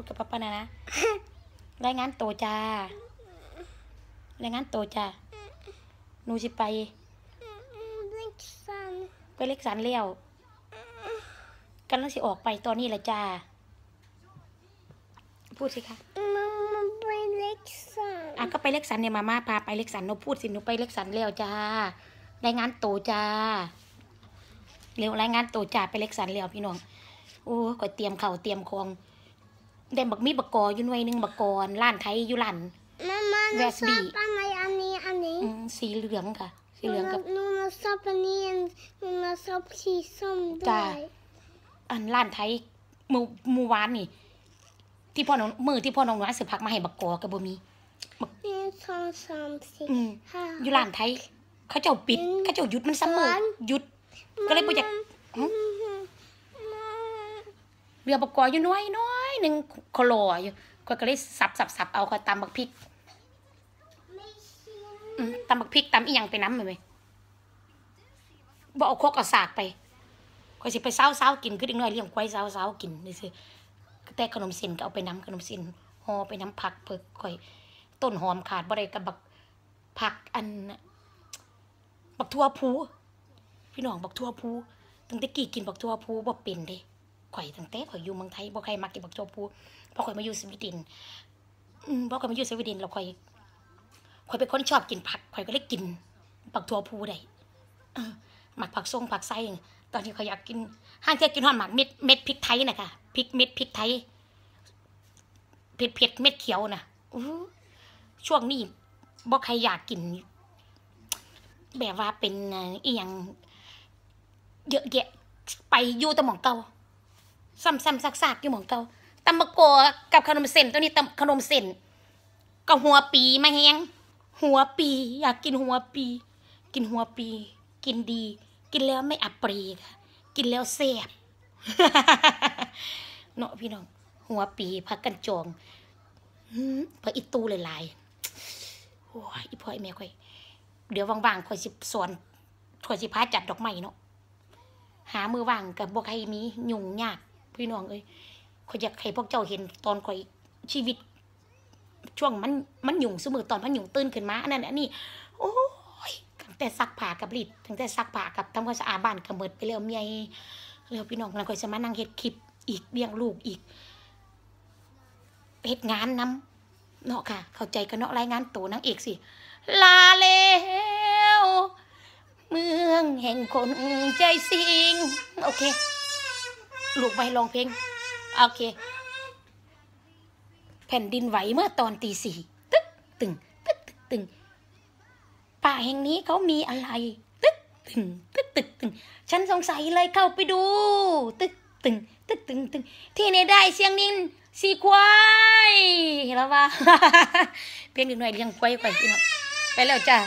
พูดกับป้าป้านะนะ รายงานโตจ้ารายงานโตจ้าหนูสิไป ไปเล็กสันเลี้ยวกันแล้วสิ ออกไปตอนนี้แหละจ้าพูดสิคะมันไปเล็กสันอ่ะก็ไปเล็กสันเนี่ยมาม่าพาไปเล็กสันหนูพูดสิหนูไปเล็กสันเลี้ยวจ้ารายงานโตจ้าเร็วรายงานโตจ่าไปเล็กสันเล้วพี่น้องโอ้ก็เตรียมเข่าเตรียมคองเดมบักมีบักกออยู่หน่วยหนึ่งบักกอนล้านไทยอยู่ล้านมวมาหนูชอบอันไหนอันนี้อันนี้สีเหลืองค่ะ สีเหลืองกับหนูนูชอบอันนี้นหนูนชอบสีส้มด้วยอันล้านไทยมูมูวานนี่ที่พ่อน้องมือที่พ่อน้องน้อยสืบพักมาให้บักกอกับบุมีบักสองสามสี่ห้าอยู่ล้านไทยเขาเจ้าปิดเขาเจ้าหยุดมันซสมอหยุด ก็เลยไปอยากเรือบักกออยู่หน้อยน้อหนึ่งโคลออยู่ก็ก็เลยสับสับสับเอา่ตำบักพริกตำบักพริกตำอีหยังไปน้ำไหมบอกเอาโคกเอาสากไปก็สิไปเศร้าเศร้ากิน คืออีกหน่อยเลี้ยงควายเศร้าเศร้ากินนี่สิแต่ขนมเส้นก็เอาไปน้ำขนมเส้นห่อไปน้ำผักเผือกข่อยต้นหอมขาดบ่ได้กับบักผักอันบักทั่วพู พี่น้องบักทั่วพูตั้งแต่กี่กินบักทั่วพูบ่เป็นเด้ข่อยตั้งแต่ข่อยอยู่เมืองไทยบ่ใครมากกิบบักโจพูพอข่อยมาอยู่สวีเดนอืพอข่อยมาอยู่สวีเดนเราข่อยข่อยเป็นคนชอบกินผักข่อยก็เลยกินผักทัวพูได้หมักผักส้งผักไส้ตอนที่ข่อยอยากกินห้างเจ๊กินหอนหมักเม็ดเม็ดพริกไทยนะคะพริกเม็ดพริกไทยเผ็ดเผ็ดเม็ดเขียวนะช่วงนี้บ่ใครอยากกิน แบบว่าเป็นอีหยังเยอะแยะไปยู่ตะหมองเก่าซ้ำๆซากๆอยู่หมองเก่าตำมะกอกับขนมเส้นตัวนี้ตำขนมเส้นกับหัวปีมาแห้งหัวปีอยากกินหัวปี กินหัวปี กินดี กินแล้วไม่อับปรีค่ะกินแล้วแซ่บเนาะพี่น้องหัวปีพักกันจองพักอิตูหลายๆโอ้ยอีพ่อไอแม่ค่อยเดี๋ยวว่างๆค่อยสิสวนค่อยสิพาจัดดอกไม้เนาะ หามือว่างกับบวกใครมียุ่งยากพี่น้องเอ้ยข่อยอยากให้พวกเจ้าเห็นตอนข่อยชีวิต ช่วงมันมันหยุ่งเสมอตอนมันหยุ่งตื่นขึ้นมาอันนั้นอันนี้โอ้ยตั้งแต่ซักผ้ากับรีดตั้งแต่ซักผ้ากับทำความสะอาดบ้านกับเบิดไปแล้วเมียแล้วพี่น้องแล้วข่อยจะมานั่งเฮ็ดคลิปอีกเลี้ยงลูกอีก เฮ็ดงานน้ำเนาะค่ะ เข้าใจกันเนาะรายงานตัวนางเอกสิ ลาเลวเมืองแห่งคนใจสิงโอเคลูกไปลองเพลงโอเค แผ่นดินไหวเมื่อตอนตีสี่ตึ๊กตึงตึ๊กตึกตึงป่าแห่งนี้เขามีอะไร ตึ๊กตึงตึ๊กตึกตึงฉันสงสัยเลยเข้าไปดู ตึ๊กตึงตึ๊กตึงตึงที่ไหนได้เสียงนิน สีควายแล้วว่าเพียงหนึ่งหน่อยเรียงควายไป่อไปแล้วจ้า